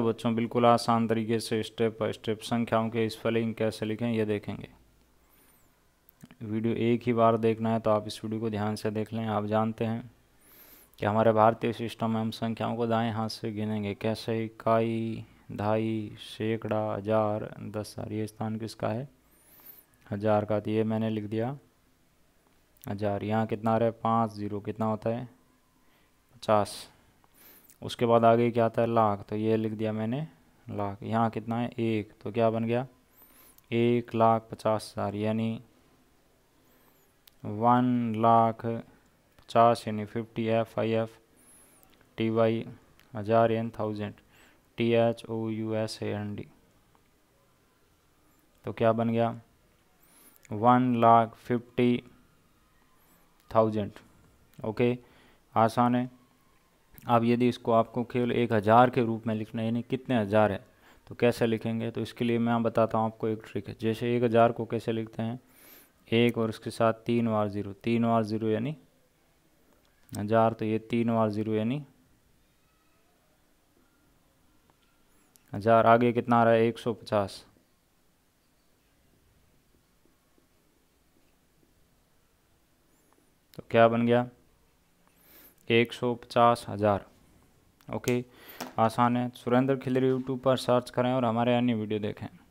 बच्चों बिल्कुल आसान तरीके से स्टेप बाय स्टेप संख्याओं के स्पेलिंग कैसे लिखें ये देखेंगे वीडियो एक ही बार देखना है तो आप इस वीडियो को ध्यान से देख लें आप जानते हैं कि हमारे भारतीय सिस्टम में हम संख्याओं को दाएं हाथ से गिनेंगे कैसे इकाई ढाई सैकड़ा हजार दस हजार ये स्थान किसका है हजार का तो ये मैंने लिख दिया हजार यहाँ कितना रहा है पाँच ज़ीरो कितना होता है पचास उसके बाद आगे क्या आता है लाख तो ये लिख दिया मैंने लाख यहाँ कितना है एक तो क्या बन गया एक लाख पचास हज़ार यानी वन लाख पचास यानी fifty F I F T Y हज़ार and thousand T H O U S A N D तो क्या बन गया one lakh fifty thousand okay आसान है अब यदि इसको आपको केवल एक हज़ार के रूप में लिखना है यानी कितने हज़ार है तो कैसे लिखेंगे तो इसके लिए मैं बताता हूँ आपको एक ट्रिक है जैसे एक हज़ार को कैसे लिखते हैं एक और उसके साथ तीन बार ज़ीरो तीन बार ज़ीरो यानी हज़ार तो ये तीन बार ज़ीरो यानी हज़ार आगे कितना आ रहा है एक सौ पचास तो क्या बन गया एक सौ पचास हज़ार ओके आसान है सुरेंद्र खिलरी यूट्यूब पर सर्च करें और हमारे अन्य वीडियो देखें